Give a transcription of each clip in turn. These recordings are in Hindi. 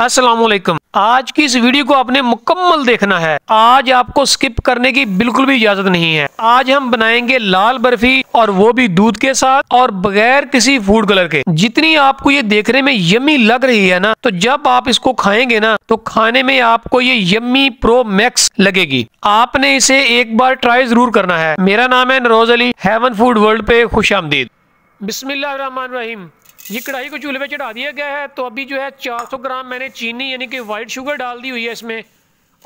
असलम आज की इस वीडियो को आपने मुकम्मल देखना है आज आपको स्किप करने की बिल्कुल भी इजाजत नहीं है आज हम बनाएंगे लाल बर्फी और वो भी दूध के साथ और बगैर किसी फूड कलर के जितनी आपको ये देखने में यम्मी लग रही है ना तो जब आप इसको खाएंगे ना तो खाने में आपको ये यम्मी प्रो मैक्स लगेगी आपने इसे एक बार ट्राई जरूर करना है मेरा नाम है Naroj Ali heaven food world पे खुश आमदीद बिस्मिल्लाम ये कढ़ाई को चूल्हे पे चढ़ा दिया गया है तो अभी जो है 400 ग्राम मैंने चीनी यानी कि वाइट शुगर डाल दी हुई है इसमें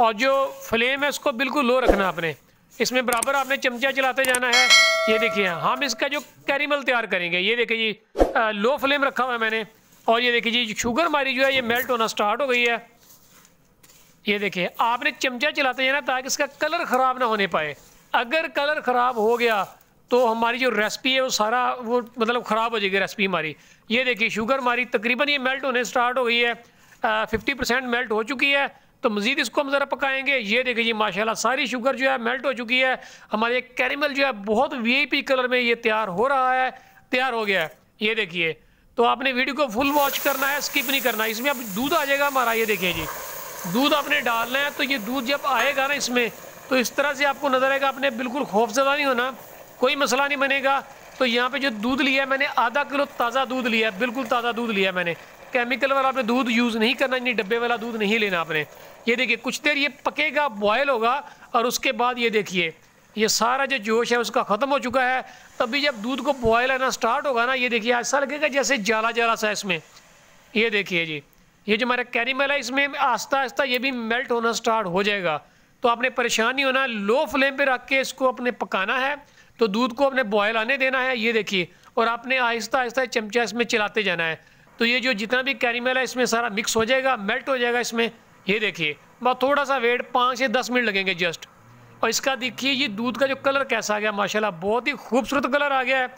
और जो फ्लेम है उसको बिल्कुल लो रखना आपने इसमें बराबर आपने चमचा चलाते जाना है ये देखिए हम इसका जो कैरीमल तैयार करेंगे ये देखिए जी आ, लो फ्लेम रखा हुआ है मैंने और ये देखिए जी शुगर हमारी जो है ये मेल्ट होना स्टार्ट हो गई है ये देखिए आपने चमचा चलाते जाना ताकि इसका कलर ख़राब ना होने पाए अगर कलर ख़राब हो गया तो हमारी जो रेसिपी है वो सारा वो मतलब ख़राब हो जाएगी रेसिपी हमारी ये देखिए शुगर हमारी तकरीबन ये मेल्ट होने स्टार्ट हो गई है फिफ्टी परसेंट मेल्ट हो चुकी है तो मज़ीद इसको हम ज़रा पकाएंगे ये देखिए जी माशाल्लाह सारी शुगर जो है मेल्ट हो चुकी है हमारे कैरेमल जो है बहुत पी कलर में ये तैयार हो रहा है तैयार हो गया है ये देखिए तो आपने वीडियो को फुल वॉच करना है स्किप नहीं करना है इसमें अब दूध आ जाएगा हमारा ये देखिए जी दूध आपने डालना है तो ये दूध जब आएगा ना इसमें तो इस तरह से आपको नज़र आएगा आपने बिल्कुल खौफजदा नहीं होना कोई मसला नहीं बनेगा तो यहाँ पे जो दूध लिया है मैंने आधा किलो ताज़ा दूध लिया है बिल्कुल ताज़ा दूध लिया है मैंने केमिकल वाला आपने दूध यूज़ नहीं करना यानी डब्बे वाला दूध नहीं लेना आपने ये देखिए कुछ देर ये पकेगा बॉयल होगा और उसके बाद ये देखिए ये सारा जो जोश है उसका ख़त्म हो चुका है तभी जब दूध को बॉयल आना स्टार्ट होगा ना ये देखिए ऐसा लगेगा जैसे जाला जाला सा इसमें ये देखिए जी ये जो हमारा कैरिमल है इसमें आस्ता आस्ता ये भी मेल्ट होना स्टार्ट हो जाएगा तो आपने परेशान नहीं होना लो फ्लेम पे रख के इसको अपने पकाना है तो दूध को अपने बॉयल आने देना है ये देखिए और आपने आहिस्ता आहिस्ता चमचा इसमें चलाते जाना है तो ये जो जितना भी कैरीमेल है इसमें सारा मिक्स हो जाएगा मेल्ट हो जाएगा इसमें ये देखिए बस थोड़ा सा वेट पाँच से दस मिनट लगेंगे जस्ट और इसका देखिए ये दूध का जो कलर कैसा आ गया माशाल्लाह बहुत ही खूबसूरत कलर आ गया है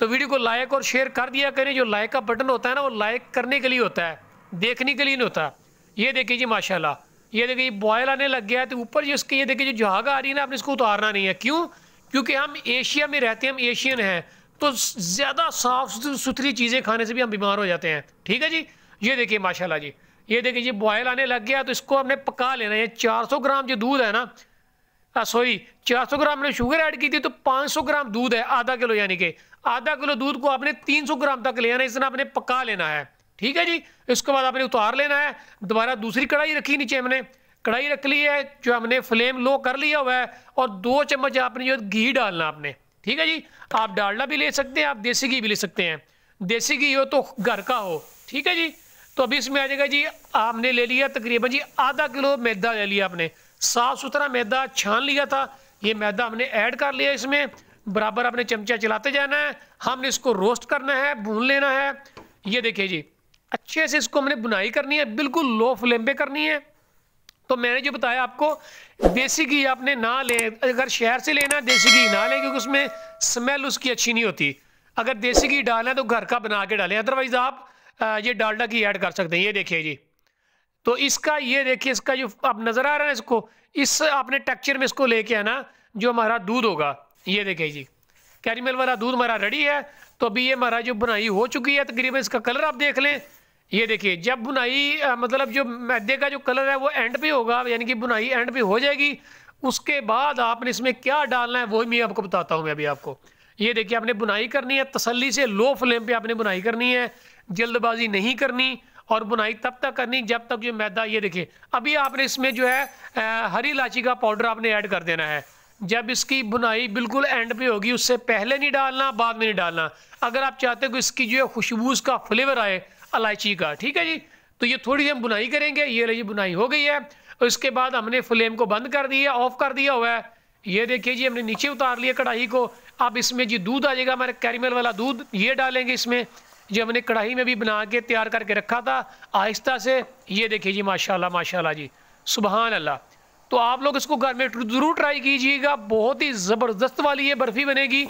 तो वीडियो को लाइक और शेयर कर दिया करें जो लाइक का बटन होता है ना वो लाइक करने के लिए होता है देखने के लिए नहीं होता ये देखिए जी माशाल्लाह ये देखिए बॉयल आने लग गया है तो ऊपर जो इसके ये देखिए जो झाग आ रही है ना आपने इसको उतारना नहीं है क्यों क्योंकि हम एशिया में रहते हैं हम एशियन हैं तो ज़्यादा साफ सुथरी चीज़ें खाने से भी हम बीमार हो जाते हैं ठीक है जी ये देखिए माशाल्लाह जी ये देखिए जी बॉयल आने लग गया तो इसको हमने पका लेना है चार सौ ग्राम जो दूध है ना सॉरी चार सौ ग्राम हमने शुगर ऐड की थी तो पाँच सौ ग्राम दूध है आधा किलो यानी कि आधा किलो दूध को आपने तीन सौ ग्राम तक ले आना इस आपने पका लेना है ठीक है जी इसके बाद आपने उतार लेना है दोबारा दूसरी कढ़ाई रखी नीचे हमने कढ़ाई रख ली है जो हमने फ्लेम लो कर लिया हुआ है और दो चम्मच आपने जो घी डालना आपने ठीक है जी आप डालना भी ले सकते हैं आप देसी घी भी ले सकते हैं देसी घी हो तो घर का हो ठीक है जी तो अभी इसमें आ जाएगा जी आपने ले लिया तकरीबन जी आधा किलो मैदा ले लिया आपने साफ सुथरा मैदा छान लिया था ये मैदा हमने ऐड कर लिया इसमें बराबर आपने चमचा चलाते जाना है हमने इसको रोस्ट करना है भून लेना है ये देखिए जी अच्छे से इसको हमने बुनाई करनी है बिल्कुल लो फ्लेम पे करनी है तो मैंने जो बताया आपको देसी घी आपने ना ले अगर शहर से लेना देसी घी ना लें क्योंकि उसमें स्मेल उसकी अच्छी नहीं होती अगर देसी घी डालना है तो घर का बना के डालें अदरवाइज़ आप ये डालडा घी ऐड कर सकते हैं ये देखिए जी तो इसका ये देखिए इसका जो आप नज़र आ रहा है इसको इस आपने टेक्चर में इसको लेके आना जो हमारा दूध होगा ये देखिए जी कैरीमेल वाला दूध हमारा रेडी है तो अभी ये हमारा जो बनाई हो चुकी है तकरीबन इसका कलर आप देख लें ये देखिए जब बुनाई मतलब जो मैदे का जो कलर है वो एंड पे होगा यानी कि बुनाई एंड पे हो जाएगी उसके बाद आपने इसमें क्या डालना है वो मैं आपको बताता हूँ मैं अभी आपको ये देखिए आपने बुनाई करनी है तसल्ली से लो फ्लेम पे आपने बुनाई करनी है जल्दबाजी नहीं करनी और बुनाई तब तक करनी जब तक जो मैदा ये देखिए अभी आपने इसमें जो है आ, हरी इलायची का पाउडर आपने ऐड कर देना है जब इसकी बुनाई बिल्कुल एंड पे होगी उससे पहले नहीं डालना बाद में नहीं डालना अगर आप चाहते हो कि इसकी जो है खुशबू का फ्लेवर आए इलायची का ठीक है जी तो ये थोड़ी सी हम बुनाई करेंगे ये लीजिए बुनाई हो गई है उसके बाद हमने फ्लेम को बंद कर दिया ऑफ कर दिया हुआ है ये देखिए जी हमने नीचे उतार लिया कढ़ाई को अब इसमें जी दूध आ जाएगा हमारे कैरमल वाला दूध ये डालेंगे इसमें जो हमने कढ़ाई में भी बना के तैयार करके रखा था आहिस्ता से ये देखिए जी माशाल्लाह माशाल्लाह जी सुबहान अल्लाह तो आप लोग इसको घर में ज़रूर ट्राई कीजिएगा बहुत ही ज़बरदस्त वाली ये बर्फ़ी बनेगी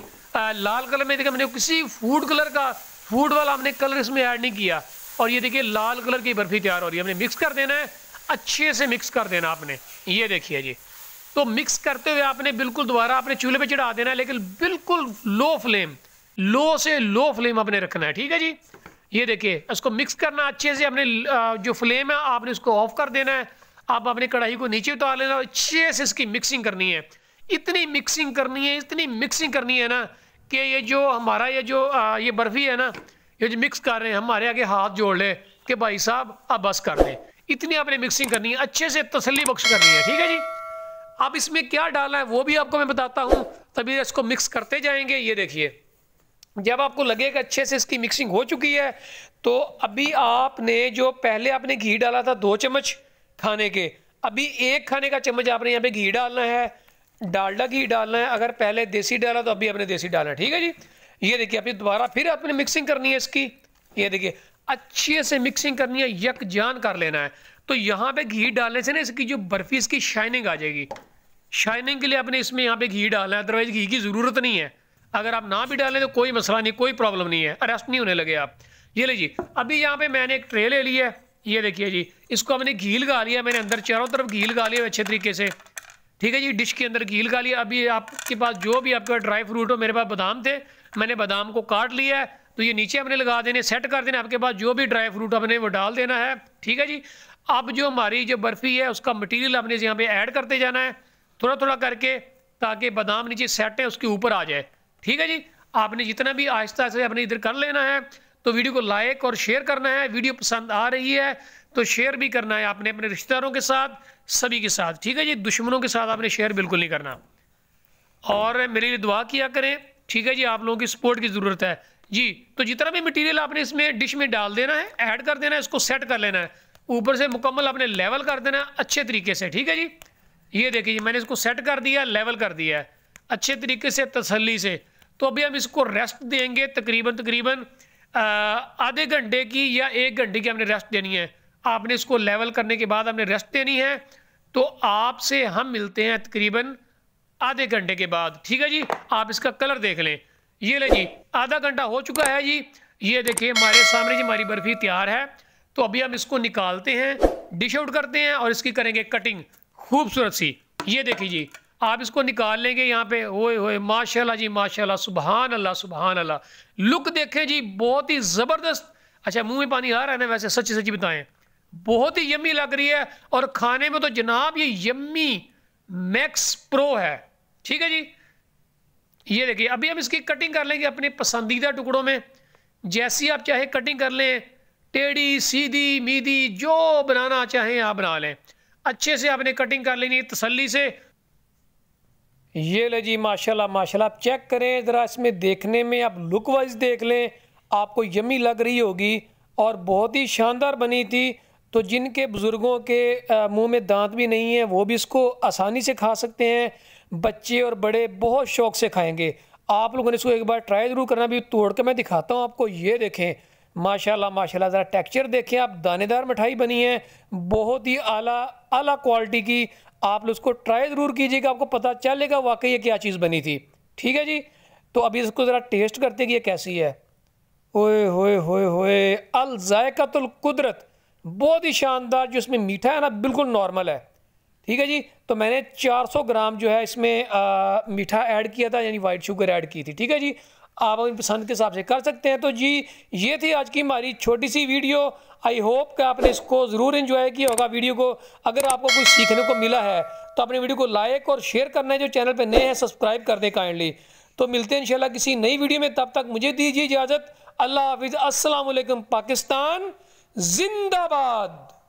लाल कलर में देखिए हमने किसी फूड कलर का फूड वाला हमने कलर इसमें ऐड नहीं किया और ये देखिए लाल कलर की बर्फ़ी तैयार हो रही है हमने मिक्स कर देना है अच्छे से मिक्स कर देना आपने ये देखिए जी तो मिक्स करते हुए आपने बिल्कुल दोबारा आपने चूल्हे पे चढ़ा देना है लेकिन बिल्कुल लो फ्लेम लो से लो फ्लेम आपने रखना है ठीक है जी ये देखिए इसको मिक्स करना अच्छे से अपने जो फ्लेम है आपने उसको ऑफ कर देना है आप अपने कढ़ाई को नीचे उतार लेना अच्छे से इसकी मिक्सिंग करनी है इतनी मिक्सिंग करनी है इतनी मिक्सिंग करनी है ना कि ये जो हमारा ये जो ये बर्फ़ी है ना ये जो मिक्स कर रहे हैं हमारे आगे हाथ जोड़ ले कि भाई साहब अब बस कर दें इतनी आपने मिक्सिंग करनी है अच्छे से तसली बख्श करनी है ठीक है जी अब इसमें क्या डालना है वो भी आपको मैं बताता हूँ तभी इसको मिक्स करते जाएंगे ये देखिए जब आपको लगेगा अच्छे से इसकी मिक्सिंग हो चुकी है तो अभी आपने जो पहले आपने घी डाला था दो चम्मच खाने के अभी एक खाने का चम्मच आपने यहाँ पे घी डालना है डालडा घी डालना है अगर पहले देसी डाला तो अभी आपने देसी डालना है ठीक है जी ये देखिए अपनी दोबारा फिर आपने मिक्सिंग करनी है इसकी ये देखिए अच्छे से मिक्सिंग करनी है यकजान कर लेना है तो यहाँ पे घी डालने से ना इसकी जो बर्फी इसकी शाइनिंग आ जाएगी शाइनिंग के लिए आपने इसमें यहाँ पे घी डालना है अदरवाइज घी की ज़रूरत नहीं है अगर आप ना भी डालें तो कोई मसला नहीं कोई प्रॉब्लम नहीं है अरेस्ट नहीं होने लगे आप ये लीजिए अभी यहाँ पे मैंने एक ट्रे ले ली है ये देखिए जी इसको हमने घी लगा लिया मैंने अंदर चारों तरफ घी लगा लिया अच्छे तरीके से ठीक है जी डिश के अंदर घी लगा लिया अभी आपके पास जो भी आपके ड्राई फ्रूट हो मेरे पास बादाम थे मैंने बादाम को काट लिया है तो ये नीचे हमने लगा देने सेट कर देने आपके पास जो भी ड्राई फ्रूट हमने वो डाल देना है ठीक है जी अब जो हमारी जो बर्फ़ी है उसका मटीरियल हमने यहाँ पे ऐड करते जाना है थोड़ा थोड़ा करके ताकि बादाम नीचे सेट है उसके ऊपर आ जाए ठीक है जी आपने जितना भी आहिस्ता से अपने इधर कर लेना है तो वीडियो को लाइक और शेयर करना है वीडियो पसंद आ रही है तो शेयर भी करना है आपने अपने रिश्तेदारों के साथ सभी के साथ ठीक है जी दुश्मनों के साथ आपने शेयर बिल्कुल नहीं करना और मेरे लिए दुआ किया करें ठीक है जी आप लोगों की सपोर्ट की ज़रूरत है जी तो जितना भी मटेरियल आपने इसमें डिश में डाल देना है ऐड कर देना है इसको सेट कर लेना है ऊपर से मुकम्मल आपने लेवल कर देना है अच्छे तरीके से ठीक है जी ये देखिए मैंने इसको सेट कर दिया लेवल कर दिया है अच्छे तरीके से तसली से तो अभी हम इसको रेस्ट देंगे तकरीबन तकरीबन आधे घंटे की या एक घंटे की हमने रेस्ट देनी है आपने इसको लेवल करने के बाद हमने रेस्ट देनी है तो आपसे हम मिलते हैं तकरीबन आधे घंटे के बाद ठीक है जी आप इसका कलर देख लें ये ले जी आधा घंटा हो चुका है जी ये देखिए हमारे सामने जी हमारी बर्फ़ी तैयार है तो अभी हम इसको निकालते हैं डिश आउट करते हैं और इसकी करेंगे कटिंग खूबसूरत सी ये देखिए जी आप इसको निकाल लेंगे यहाँ पे ओए होए माशाल्लाह जी माशाल्लाह सुबहान अल्लाह सुबहान अल्लाह लुक देखें जी बहुत ही ज़बरदस्त अच्छा मुंह में पानी आ रहा है ना वैसे सच्ची सच्ची बताएं बहुत ही यम्मी लग रही है और खाने में तो जनाब ये यम्मी मैक्स प्रो है ठीक है जी ये देखिए अभी हम इसकी कटिंग कर लेंगे अपने पसंदीदा टुकड़ों में जैसी आप चाहे कटिंग कर लें टेढ़ी सीधी मीदी जो बनाना चाहें आप बना लें अच्छे से आपने कटिंग कर लेनी है तसली से ये ले जी माशाल्लाह माशाल्लाह आप चेक करें ज़रा इसमें देखने में आप लुक वाइज देख लें आपको यमी लग रही होगी और बहुत ही शानदार बनी थी तो जिनके बुज़ुर्गों के मुंह में दांत भी नहीं है वो भी इसको आसानी से खा सकते हैं बच्चे और बड़े बहुत शौक से खाएंगे आप लोगों ने इसको एक बार ट्राई ज़रूर करना भी तोड़ के मैं दिखाता हूँ आपको ये देखें माशाल्लाह माशाल्लाह ज़रा टेक्सचर देखें आप दानेदार मिठाई बनी है बहुत ही आला आला क्वालिटी की आप लोग उसको ट्राई ज़रूर कीजिएगा आपको पता चलेगा वाकई ये क्या चीज़ बनी थी ठीक है जी तो अभी इसको ज़रा टेस्ट करते कि ये कैसी है ओए होए होए होए जायकतुल कुदरत बहुत ही शानदार जो इसमें मीठा है ना बिल्कुल नॉर्मल है ठीक है जी तो मैंने 400 ग्राम जो है इसमें आ, मीठा ऐड किया था यानी वाइट शुगर ऐड की थी ठीक है जी आप अपनी पसंद के हिसाब से कर सकते हैं तो जी ये थी आज की हमारी छोटी सी वीडियो आई होप कि आपने इसको ज़रूर इन्जॉय किया होगा वीडियो को अगर आपको कुछ सीखने को मिला है तो अपनी वीडियो को लाइक और शेयर करना है जो चैनल पर नए हैं सब्सक्राइब कर दें काइंडली तो मिलते हैं इंशाल्लाह किसी नई वीडियो में तब तक मुझे दीजिए इजाज़त अल्लाह हाफिज़ असलम पाकिस्तान जिंदाबाद